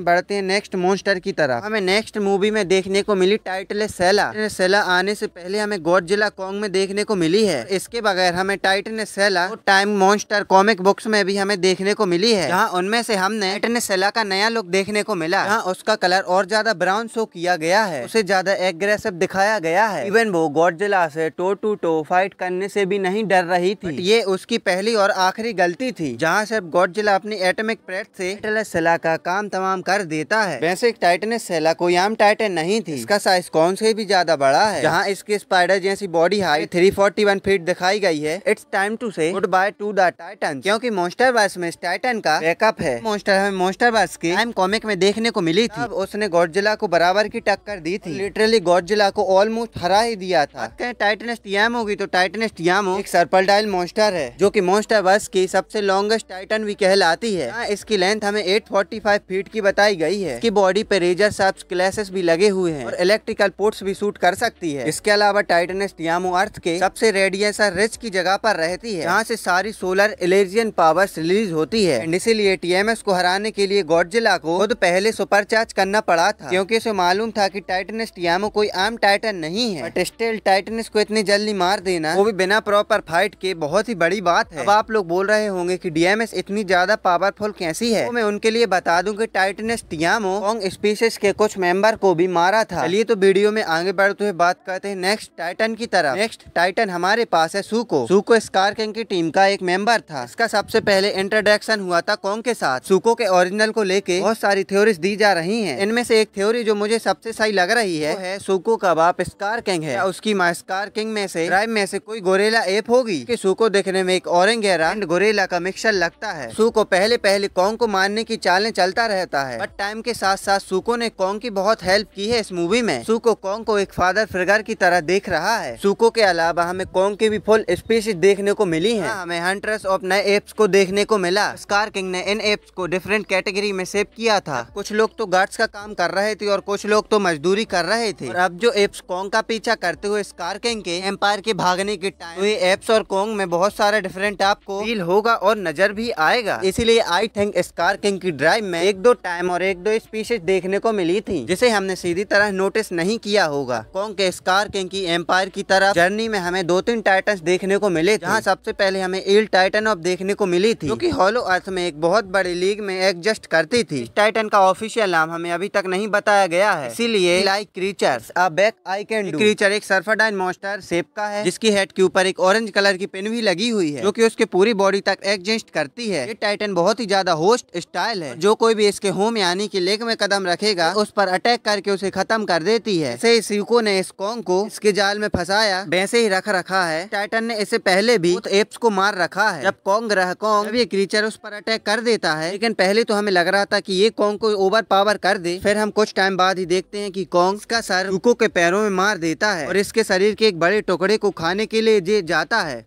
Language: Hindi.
बढ़ते हैं नेक्स्ट मॉन्स्टर की तरफ हमें नेक्स्ट मूवी में देखने को मिली टाइटल सेला सेला आने से पहले हमें गोड जिला कॉन्ग में देखने को मिली है इसके बगैर हमें टाइटन सेला और टाइम मॉन्स्टर कॉमिक बुक्स में भी हमें देखने को मिली है जहाँ उनमें से हमने टाइटन सेला का नया लुक देखने को मिला जहाँ उसका कलर और ज्यादा ब्राउन शो किया गया है उसे ज्यादा एग्रेसिव दिखाया गया है इवन वो गोड जिला से टो टू टो फाइट करने से भी नहीं डर रही थी ये उसकी पहली और आखिरी गलती थी जहाँ सिर्फ गोड जिला अपनी एटमिक प्रेट से सेला का काम तमाम कर देता है वैसे टाइटन आम टाइटन नहीं थी इसका साइज कौन से भी ज्यादा बड़ा है जहाँ इसके स्पाइडर जैसी body height three forty one feet दिखाई गई है it's time to say good bye to the Titan क्योंकि मोस्टर वर्स में टाइटन का बैकअप है मोस्टर हमें मोस्टर वर्स की टाइम कॉमिक में देखने को मिली थी उसने गौडजिला को बराबर की टक्कर दी थी लिटरली गौडजिला को ऑलमोस्ट हरा ही दिया था टाइटनेस्ट याम होगी तो टाइटनेस्ट यामो एक सर्पल डाइल मोस्टर है जो की मोस्टर वर्स की सबसे लॉन्गेस्ट टाइटन भी कहलाती है हाँ, इसकी लेंथ हमें एट फीट की बताई गई है कि बॉडी पे रेजर साफ क्लासेस भी लगे हुए हैं और इलेक्ट्रिकल पोर्ट्स भी शूट कर सकती है इसके अलावा टाइटनेस यामो अर्थ के सबसे रेडिएशन रिच की जगह पर रहती है यहाँ से सारी सोलर एलर्जियन पावर रिलीज होती है इसीलिए टीएमएस को हराने के लिए गॉडजिला को खुद पहले सुपर चार्ज करना पड़ा था क्यूँकी उसे मालूम था की टाइटनेस यामो कोई आम टाइटन नहीं है टेस्टेल टाइटनेस को इतनी जल्दी मार देना वो भी बिना प्रॉपर फाइट के बहुत ही बड़ी बात है अब आप लोग बोल रहे होंगे की डीएमएस इतनी ज्यादा पावरफुल कैसी है तो मैं उनके लिए बता दूँ की टाइटन साइंटिस्ट यामो कॉन्ग स्पीसीज के कुछ मेंबर को भी मारा था चलिए तो वीडियो में आगे बढ़ते हुए बात करते हैं नेक्स्ट टाइटन की तरफ नेक्स्ट टाइटन हमारे पास है सुको सुको स्कार किंग की टीम का एक मेंबर था इसका सबसे पहले इंट्रोडक्शन हुआ था कॉन्ग के साथ सुको के ओरिजिनल को लेके बहुत सारी थ्योरीज दी जा रही है इनमें से एक थ्योरी जो मुझे सबसे सही लग रही है है सुको का बाप स्कार किंग है उसकी माँ स्कार किंग में से ड्राइव में से कोई गोरेला एप होगी की सुको देखने में एक औरंगेरा एंड गोरेला का मिक्सर लगता है सुको पहले पहले कॉन्ग को मारने की चालें चलता रहता है है बट टाइम के साथ साथ सुको ने कॉन्ग की बहुत हेल्प की है इस मूवी में सुको कॉन्ग को एक फादर फिगर की तरह देख रहा है सुको के अलावा हमें कॉन्ग की भी फुल स्पीसीज देखने को मिली है हाँ, हमें हंट्रेस ऑफ नए एप्स को देखने को मिला स्कार किंग ने इन एप्स को डिफरेंट कैटेगरी में सेव किया था कुछ लोग तो गार्ड्स का काम कर रहे थे और कुछ लोग तो मजदूरी कर रहे थे अब जो एप्स कॉन्ग का पीछा करते हुए स्कार किंग के एम्पायर के भागने के टाइम हुए एप्स और कॉन्ग में बहुत सारे डिफरेंट आपको फील होगा और नजर भी आएगा इसीलिए आई थिंक स्कार किंग की ड्राइव में एक दो टाइम टाइम और एक दो स्पीशीज देखने को मिली थी जिसे हमने सीधी तरह नोटिस नहीं किया होगा कॉन्ग के स्कार की एम्पायर की तरफ जर्नी में हमें दो तीन टाइटन देखने को मिले जहाँ सबसे पहले हमें इल टाइटन ऑफ देखने को मिली थी क्यूँकी हॉलो अर्थ में एक बहुत बड़ी लीग में एडजस्ट करती थी टाइटन का ऑफिशियल नाम हमें अभी तक नहीं बताया गया है इसीलिए like creature back I can creature एक सर्फाडाइन मोस्टर सेप का है जिसकी हेड के ऊपर एक ऑरेंज कलर की पिन भी लगी हुई है जो कि उसके पूरी बॉडी तक एडजस्ट करती है ये टाइटन बहुत ही ज्यादा होस्ट स्टाइल है जो कोई भी इसके होम में यानी कि लेक में कदम रखेगा उस पर अटैक करके उसे खत्म कर देती है इसे सीको ने इस कॉन्ग को इसके जाल में फंसाया वैसे ही रख रखा है टाइटन ने इससे पहले भी एप्स को मार रखा है जब कॉन्ग रह कॉन्ग ये क्रीचर उस पर अटैक कर देता है लेकिन पहले तो हमें लग रहा था की ये कॉन्ग को ओवर पावर कर दे फिर हम कुछ टाइम बाद ही देखते है की कॉन्ग का सर रुको के पैरों में मार देता है और इसके शरीर के एक बड़े टुकड़े को खाने के लिए जाता है